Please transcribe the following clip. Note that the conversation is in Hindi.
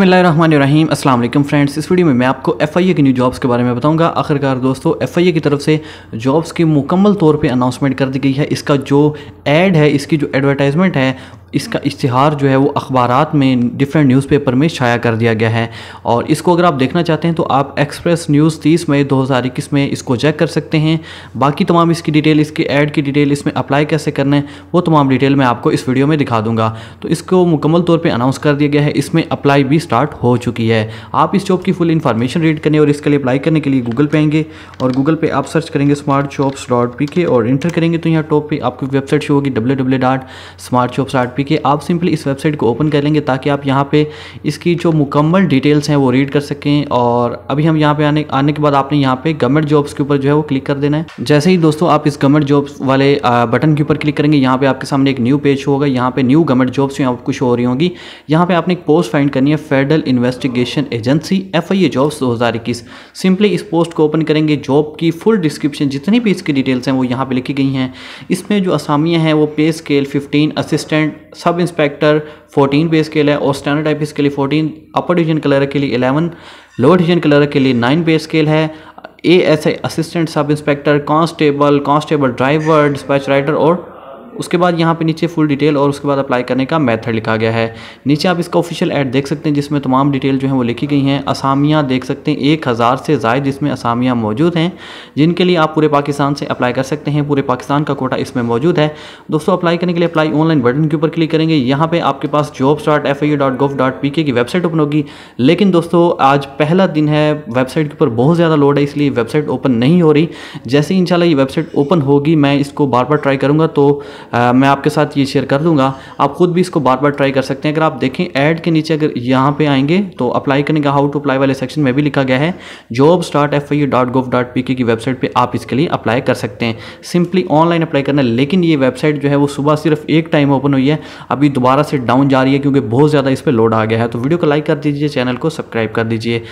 बसमिल फ्रेंड्स इस वीडियो में मैं आपको एफ आई ए की न्यू जॉब्स के बारे में बताऊंगा आखिरकार दोस्तों एफ आई ए की तरफ से जॉब्स की मुकम्मल तौर पे अनाउंसमेंट कर दी गई है इसका जो एड है इसकी जो एडवर्टाइजमेंट है इसका इश्तहार जो है वो अखबार में डिफरेंट न्यूज़पेपर में छाया कर दिया गया है और इसको अगर आप देखना चाहते हैं तो आप एक्सप्रेस न्यूज़ तीस मई दो हज़ार इक्कीस में इसको चेक कर सकते हैं बाकी तमाम इसकी डिटेल इसकी ऐड की डिटेल इसमें अप्लाई कैसे करना है वो तमाम डिटेल मैं आपको इस वीडियो में दिखा दूंगा तो इसको मुकम्मल तौर पर अनाउंस कर दिया गया है इसमें अप्लाई भी स्टार्ट हो चुकी है आप इस जॉब की फुल इन्फॉर्मेशन रीड करने और इसके लिए अप्लाई करने के लिए गूगल पर आएंगे और गूगल पे आप सर्च करेंगे स्मार्ट चॉप्स डॉट पी के और इंटर करेंगे तो यहाँ टॉप पर आपकी वेबसाइट शो होगी W W dot smart chops dot P P K आप सिंपली इस वेबसाइट को ओपन कर लेंगे ताकि आप यहाँ पे इसकी जो मुकम्मल डिटेल्स हैं वो रीड कर सकें और अभी हम यहाँ पे आने आने के बाद आपने यहाँ पे गवर्नमेंट जॉब्स के ऊपर जो है वो क्लिक कर देना है जैसे ही दोस्तों आप इस गवर्नमेंट जॉब्स वाले बटन के ऊपर क्लिक करेंगे यहाँ पे आपके सामने एक न्यू पेज होगा यहाँ पे न्यू गवर्नमेंट जॉब्स यहाँ कुछ हो रही होंगी यहाँ पे आपने एक पोस्ट फाइंड करनी है federal investigation agency F I A jobs दो हज़ार इक्कीस सिंपली इस पोस्ट को ओपन करेंगे जॉब की फुल डिस्क्रिप्शन जितनी भी इसकी डिटेल्स हैं वो यहाँ पर लिखी गई हैं इसमें जो असामियाँ हैं वो pay scale fifteen assistant sub inspector 14 pay scale है और स्टैंडर्ड टाइप इसके लिए 14 अपर डिवीजन कलर के लिए 11 लोअर डिवीजन कलर के लिए 9 पे स्केल है A S I assistant sub inspector constable constable driver dispatch rider और उसके बाद यहाँ पे नीचे फुल डिटेल और उसके बाद अप्लाई करने का मेथड लिखा गया है नीचे आप इसका ऑफिशियल ऐड देख सकते हैं जिसमें तमाम डिटेल जो है वो लिखी गई हैं असामियाँ देख सकते हैं एक हज़ार से जायद इसमें असामियाँ मौजूद हैं जिनके लिए आप पूरे पाकिस्तान से अप्लाई कर सकते हैं पूरे पाकिस्तान का कोटा इसमें मौजूद है दोस्तों अप्लाई करने के लिए अप्लाई ऑनलाइन बटन के ऊपर क्लिक करेंगे यहाँ पर आपके पास jobs dot F I dot gov dot P K की वेबसाइट ओपन होगी लेकिन दोस्तों आज पहला दिन है वेबसाइट के ऊपर बहुत ज़्यादा लोड है इसलिए वेबसाइट ओपन नहीं हो रही जैसे ही इंशाल्लाह ये वेबसाइट ओपन होगी मैं इसको बार बार ट्राई करूँगा तो मैं आपके साथ ये शेयर कर दूंगा आप खुद भी इसको बार बार ट्राई कर सकते हैं अगर आप देखें ऐड के नीचे अगर यहाँ पे आएंगे तो अप्लाई करने का हाउ टू अप्लाई वाले सेक्शन में भी लिखा गया है job start F I dot gov dot P K की वेबसाइट पर आप इसके लिए अप्लाई कर सकते हैं सिंपली ऑनलाइन अप्लाई करना लेकिन ये वेबसाइट जो है वो सुबह सिर्फ एक टाइम ओपन हुई है अभी दोबारा से डाउन जा रही है क्योंकि बहुत ज़्यादा इस पर लोड आ गया है तो वीडियो को लाइक कर दीजिए चैनल को सब्सक्राइब कर दीजिए